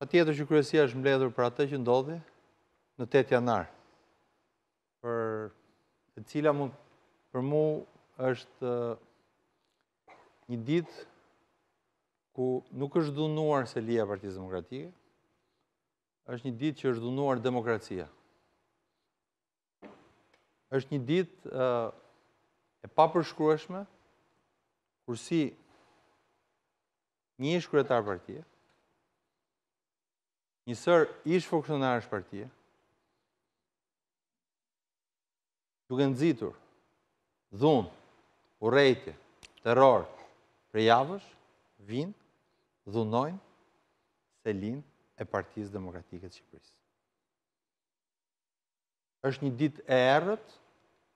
Pa tjetër që kryesia është mbledhur për atë që ndodhi në 8 janar, për e cila mund për mu është një ditë ku nuk është dhunuar se lija partizë demokratike, është një ditë që është dhunuar demokracia. është një ditë e papërshkrueshme si një shkretar partijë, njësër ishë funksionarës partije, duke nëzitur dhunë, urejtje, terror, prejavësh, vinë, dhunojnë selin e partijës demokratikët Shqipërisë. është një dit e erët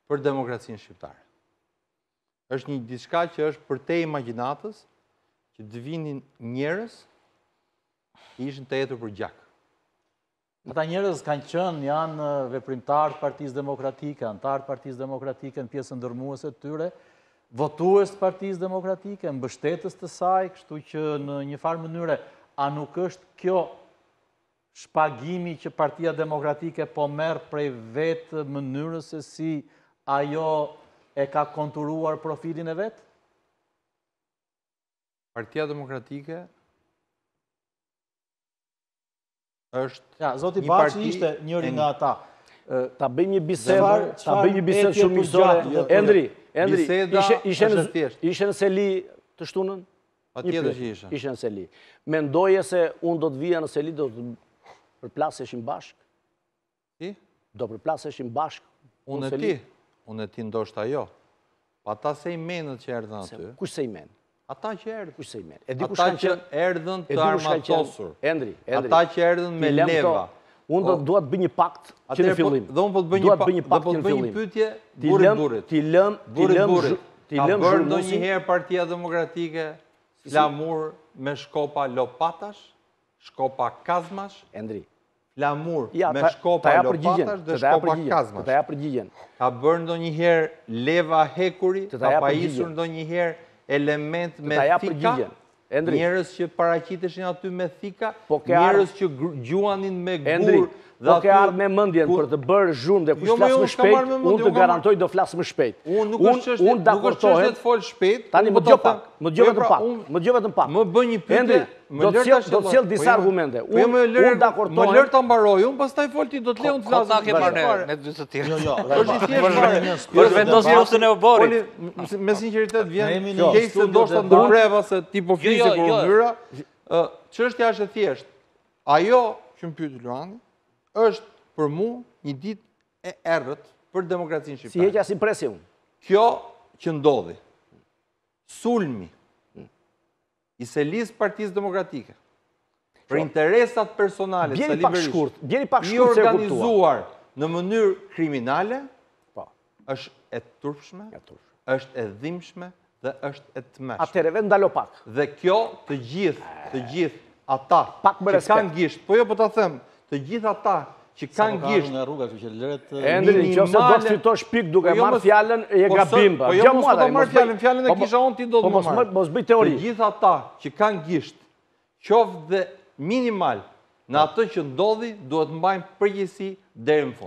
për demokracinë shqiptarë është një diska që është për te imaginatës që të vinin njërës ishën të jetër për gjak. Ata njërës kanë qënë, janë veprimtarët partiz demokratike, antarët partiz demokratike, në pjesë ndërmuës e tyre, votuës të partiz demokratike, në bështetës të saj, kështu që në një farë mënyre, a nuk është kjo shpagimi që partia demokratike po merë prej vetë mënyrës e si ajo e ka konturuar profilin e vetë? Partia demokratike është një parti... Zoti Baci ishte njëri nga ta. Ta bëjmë një bisedë, ta bëjmë një bisedë shumë gjatë. Endri, Endri, ishe në seli të shtunën? Pa tjetër që ishe. Ishe në seli. Mendoje se unë do të vija në seli, do të përplaseshim bashkë? Ti? Do përplaseshim bashkë? Unë e ti, unë e ti ndoshta jo. Pa ta se i menët që erdhën aty. Kusë se i menë? Ata që erdhën, kush se i merë? Ata që erdhën të armatosur. Endri, endri. Ata që erdhën me leva. Unë do të bëj një pakt që në po- fillim. Dhe unë po të bëj një po pakt që në fillim. Dhe të bëj një pytje burit burit. Ti lëm zhërmusin. Ka bërë lëm, njëherë partia demokratike flamur me shkopa lopatash, shkopa kazmash. Endri. Flamur me shkopa lopatash dhe shkopa kazmash. Të daja përgjigjen. Ka bërë në njëherë leva hekuri, ka pajisur në njëherë element me thika, njërës që parakitesh një aty me thika, po, njërës që gjuanin me gurë, dhe ke ardhë me mëndjen për të bërë zhumë dhe kushtë jo, flasë jo, më shpejt, unë të garantoj do flasë më shpejt. Unë nuk është është dhe të folë shpejt. Tani më djo pak, më djo vetë pak, më djo vetë pak. Më bëj një pyte, më lërë të Do të cilë disa po jo, argumente. Po unë dakortohem. Më lërë të ambaroj, unë pas taj folë ti do të leon të flasë. më ke partner, me dy të tjerë. Jo, jo. Për e oborit. Me vjen, do po është thjeshtë, ajo që më Luani, është për mu një dit e erët për demokracinë Shqiptarë. Si e kja si presi unë? Kjo që ndodhi, sulmi i selis partiz demokratike, për interesat personale, bjeri pak shkurt, bjeri pak shkurt se organizuar në mënyrë kriminale, po. është e turpshme, është e dhimshme, dhe është e të meshme. A të ndalo pak. Dhe kjo të gjithë, të gjithë, ata që kanë gjishtë, po jo për po të themë, të gjitha ta që kanë gjisht... Sa më ka në rruga që që lëret... Endri, që ose do të fitosh pik duke marë fjallën e gabim, për... Po jo mos do marë fjallën, fjallën e kisha onë ti do të marë. Po mos bëj teori. Të gjitha ta që kanë gjisht, qofë dhe minimal në atë që ndodhi, duhet mbajnë përgjësi dhe në fond.